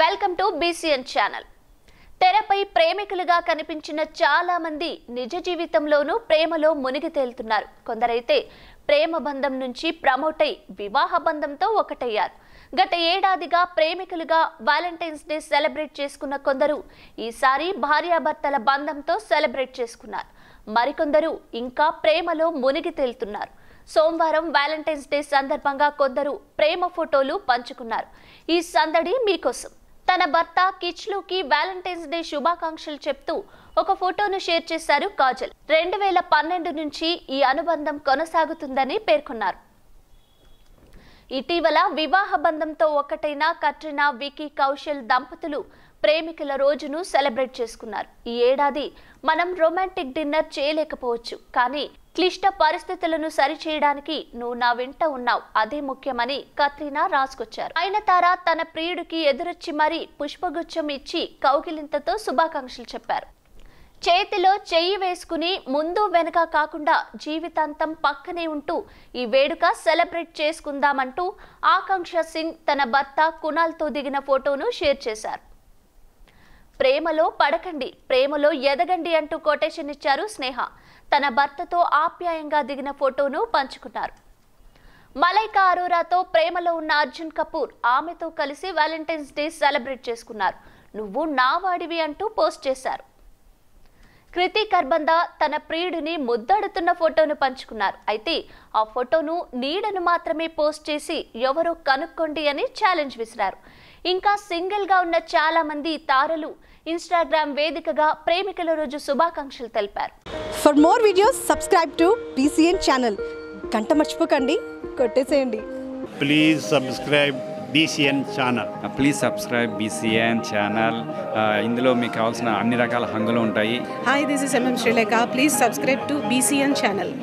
welcome to BCN channel తెరపై ప్రేమికులుగా కనిపించిన చాలా మంది నిజ జీవితంలోనూ ప్రేమలో మునిగి తేలుతున్నారు కొందరైతే ప్రేమ బంధం నుంచి ప్రమోట్ అయి వివాహ బంధంతో ఒకటయ్యారు గత ఏడాదిగా ప్రేమికులుగా వ్యాలంటైన్స్ డే సెలబ్రేట్ చేసుకున్న కొందరు ఈసారి భార్యాభర్తల బంధంతో సెలబ్రేట్ చేసుకున్నారు మరికొందరు ఇంకా ప్రేమలో మునిగి తేలుతున్నారు సోమవారం వ్యాలంటైన్స్ డే సందర్భంగా కొందరు ప్రేమ ఫోటోలు పంచుకున్నారు ఈ సందడి మీకోసం తన భర్త కిచ్లుకి వ్యాలంటైన్స్ డే శుభాకాంక్షలు చెప్తూ ఒక ఫోటోను షేర్ చేశారు కాజల్ రెండు వేల పన్నెండు నుంచి ఈ అనుబంధం కొనసాగుతుందని పేర్కొన్నారు ఇటీవల వివాహ బంధంతో ఒకటైన కట్రినా వికీ కౌశల్ దంపతులు ప్రేమికుల రోజును సెలబ్రేట్ చేసుకున్నారు ఈ ఏడాది మనం రొమాంటిక్ డిన్నర్ చేయలేకపోవచ్చు కానీ క్లిష్ట పరిస్థితులను సరిచేయడానికి నువ్వు నా వెంట ఉన్నావు అదే ముఖ్యమని కత్రినా రాసుకొచ్చారు అయిన తార తన ప్రియుడికి ఎదురొచ్చి మరీ పుష్పగుచ్చం ఇచ్చి కౌగిలింతతో శుభాకాంక్షలు చెప్పారు చేతిలో చెయ్యి వేసుకుని ముందు వెనక కాకుండా జీవితాంతం పక్కనే ఉంటూ ఈ వేడుక సెలబ్రేట్ చేసుకుందామంటూ ఆకాంక్ష సింగ్ తన భర్త కునాల్తో దిగిన ఫోటోను షేర్ చేశారు ప్రేమలో పడకండి ప్రేమలో ఎదగండి అంటూ కొటేషన్ ఇచ్చారు స్నేహ తన భర్తతో ఆప్యాయంగా దిగిన ఫోటోను పంచుకున్నారు మలైకా అరోరాతో ప్రేమలో ఉన్న అర్జున్ కపూర్ ఆమెతో కలిసి వ్యాలంటైన్స్ డే సెలబ్రేట్ చేసుకున్నారు నువ్వు నా వాడివి అంటూ పోస్ట్ చేశారు కృతి కర్బందా తన ప్రియుడిని ముద్దాడుతున్న ఫోటోను పంచుకున్నారు అయితే ఆ ఫోటోను నీడను మాత్రమే పోస్ట్ చేసి ఎవరో కనుక్కోండి అని ఛాలెంజ్ విసిరారు ఇంకా సింగిల్గా ఉన్న చాలా మంది తారలు ఇన్స్టాగ్రామ్ వేదికగా ప్రేమికుల రోజు శుభాకాంక్షలు తెలిపారు for more videos subscribe to BCN channel గంట మర్చిపోకండి కొట్టేసేయండి please subscribe BCN channel please subscribe BCN channel ఇందులో మీకు కావాల్సిన అన్ని రకాల హంగులు ఉంటాయి hi this is MM Sreelekha please subscribe to BCN channel